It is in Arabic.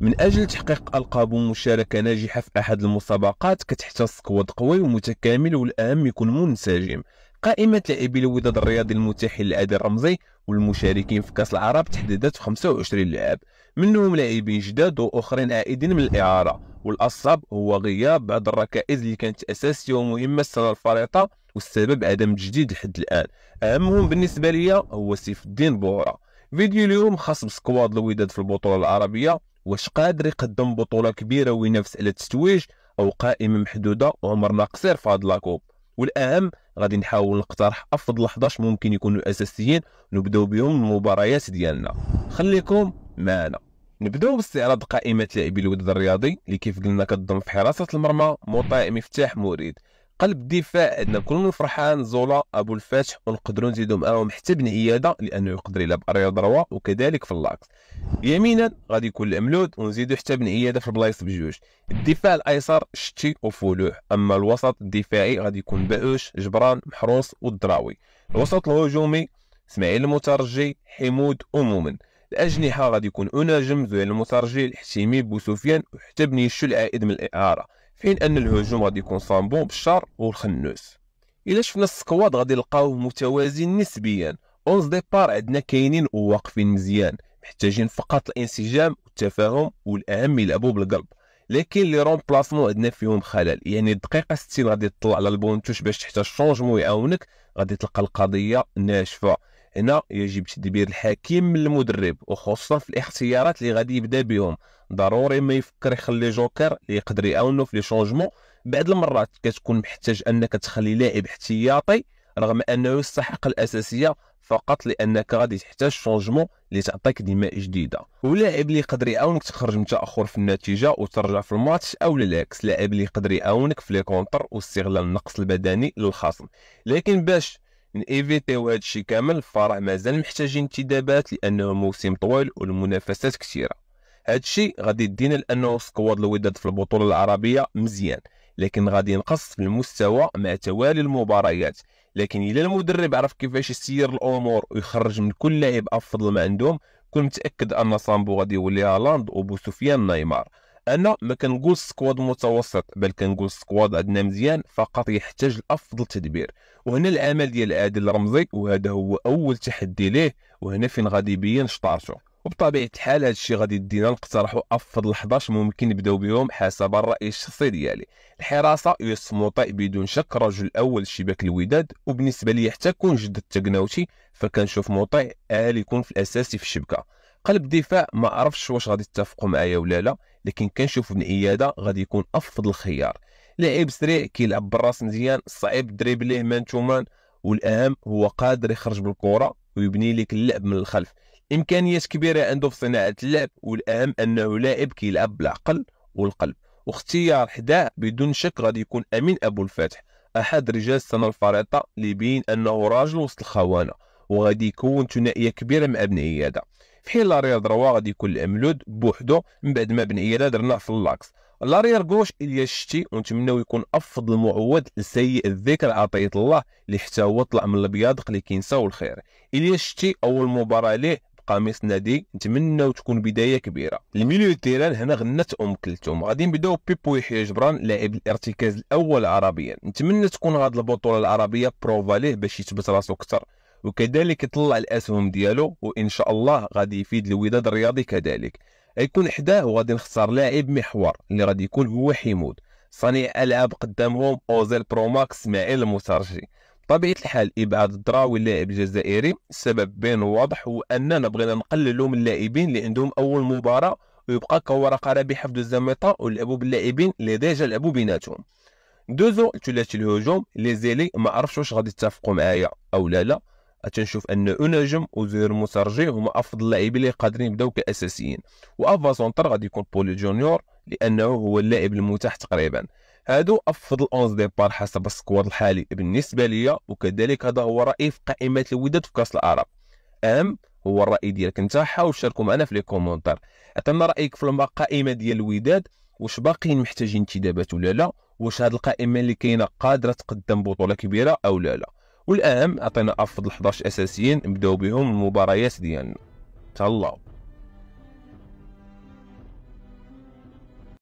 من أجل تحقيق ألقاب مشاركة ناجحة في أحد المسابقات كتحتاج سكواد قوي ومتكامل والأهم يكون منسجم قائمة لاعبي الوداد الرياضي المتاح للأدي الرمزي والمشاركين في كأس العرب تحددت في 25 لاعب منهم لاعبين جداد وآخرين عائدين من الإعارة والأصعب هو غياب بعض الركائز اللي كانت أساسية ومهمة السنة الفريطة والسبب عدم جديد لحد الآن أهمهم بالنسبة لي هو سيف الدين بورا فيديو اليوم خاص بسكواد الوداد في البطولة العربية واش قادر يقدم بطوله كبيره وينافس على التتويج او قائمه محدوده وعمرنا قصير في هاد لاكوب والاهم غادي نحاول نقترح افضل 11 ممكن يكونوا اساسيين نبداو بهم المباريات ديالنا خليكم معنا نبداو باستعراض قائمه لاعبي الوداد الرياضي اللي كيف قلنا كتضم في حراسه المرمى مطيع مفتاح مريد قلب دفاع عندنا كلنا فرحان زولا ابو الفتح ونقدروا نزيدوا معاهم حتى بن عياده لانه يقدر يلعب رياض روا وكذلك في اللاكس يمينا غادي يكون العملود ونزيدوا حتى بن عياده في البلايص بجوج الدفاع الايسر شتي وفلوح اما الوسط الدفاعي غادي يكون باوش جبران محروس والدراوي الوسط الهجومي اسماعيل المترجي حمود ومومن الاجنحه غادي يكون اناجم زوين المترجي الحشيمي بوسفيان وحتى بنيشو العائد من الاعاره فين ان الهجوم غادي يكون صامبون بالشر والخنوس الا شفنا السكواد غادي نلقاوه متوازن نسبيا 11 ديبار عندنا كاينين وواقفين مزيان محتاجين فقط الانسجام والتفاهم والاهم يلعبوا بالقلب لكن لي رون بلاسمون عندنا فيهم خلل يعني الدقيقه 60 غادي تطلع على البونتوش باش تحتاج شونجمون يعاونك غادي تلقى القضيه ناشفه هنا يجب تدبير الحكيم من المدرب وخصوصا في الاختيارات اللي غادي يبدا بهم ضروري ما يفكر يخلي جوكر اللي يقدر يعاونو في لي شونجمون بعض المرات كتكون محتاج انك تخلي لاعب احتياطي رغم انه يستحق الاساسيه فقط لانك غادي تحتاج شونجمون اللي تعطيك دماء جديده ولاعب اللي يقدر يعاونك تخرج متاخر في النتيجه وترجع في الماتش او العكس لاعب اللي يقدر يعاونك في لي كونتر واستغلال النقص البدني للخصم لكن باش نيفيتيو هادشي كامل الفرع مازال محتاجين انتدابات لانه موسم طويل والمنافسات كثيره هادشي غادي يدينا لانه سكواد الوداد في البطوله العربيه مزيان لكن غادي ينقص في المستوى مع توالي المباريات لكن الا المدرب عرف كيفاش يسير الامور ويخرج من كل لاعب افضل ما عندهم كنت متاكد ان سامبو غادي يولي هالاند وبو سفيان نيمار انا ما كنقول سكواد متوسط بل كنقول سكواد عندنا مزيان فقط يحتاج لافضل تدبير وهنا العمل ديال عادل رمزي وهذا هو اول تحدي ليه وهنا فين غادي يبين شطارته وبطبيعه الحال هادشي الشيء غادي يدينا نقترحوا افضل 11 ممكن نبداو بهم حسب الراي الشخصي ديالي الحراسه يوسف مطيع بدون شك رجل اول شباك الوداد وبالنسبه لي حتى كون جد التقناوتي فكنشوف مطيع عالي يكون في الاساسي في الشبكه قلب دفاع ما عرفش واش غادي تتفقوا معايا ولا لا لكن كنشوف بن اياده غادي يكون افضل خيار لاعب سريع كيلعب بالراس مزيان صعيب دريبليه ليه مان تو مان والاهم هو قادر يخرج بالكره ويبني لك اللعب من الخلف امكانيات كبيره عنده في صناعه اللعب والاهم انه لاعب كيلعب بالعقل والقلب واختيار حدا بدون شك غادي يكون امين ابو الفاتح احد رجال السنه الفريطه اللي بين انه راجل وسط الخوانه وغادي يكون ثنائيه كبيره مع ابن عياده بحال ريال دروا غادي يكون الاملود بوحدو من بعد ما بن عياله درناه في اللاكس ريال غوش الي شتي ونتمناو يكون افضل معوض لسيء الذكر عطيه الله اللي حتى هو طلع من الابيض اللي كينساو الخير الي شتي اول مباراه ليه قميص نادي نتمناو تكون بدايه كبيره الميليو تيران هنا غنت ام كلثوم غادي نبداو بيبو يحيى جبران لاعب الارتكاز الاول عربيا نتمنى تكون هذه البطوله العربيه بروفا ليه باش يثبت راسو اكثر وكذلك يطلع الاسهم ديالو وان شاء الله غادي يفيد الوداد الرياضي كذلك غيكون حداه وغادي نختار لاعب محور اللي غادي يكون هو حمود صنيع العاب قدامهم اوزيل بروماكس اسماعيل المترجي بطبيعه الحال ابعاد الدراوي اللاعب الجزائري السبب بين واضح هو اننا بغينا نقللوا من اللاعبين اللي عندهم اول مباراه ويبقى كورقه رابحه في الزميطة ميطا باللاعبين اللي ديجا لعبوا بيناتهم دوزو لثلاثي الهجوم لي زيلي ما عرفتش واش غادي يتفقو معايا او لا لا تنشوف ان اوناجم وزير مسرجي هما افضل اللاعبين اللي قادرين يبداو كاساسيين وافاسونتر سونتر غادي يكون بولي جونيور لانه هو اللاعب المتاح تقريبا هادو افضل 11 ديبار حسب السكواد الحالي بالنسبه ليا وكذلك هذا هو رايي في قائمه الوداد في كاس العرب اهم هو الراي ديالك انت حاول شاركوا معنا في لي كومونتير عطينا رايك في القائمه ديال الوداد واش باقيين محتاجين انتدابات ولا لا واش هاد القائمه اللي كاينه قادره تقدم بطوله كبيره او لا لا والاهم عطينا افضل 11 اساسيين نبداو بهم المباريات ديالنا تهلاو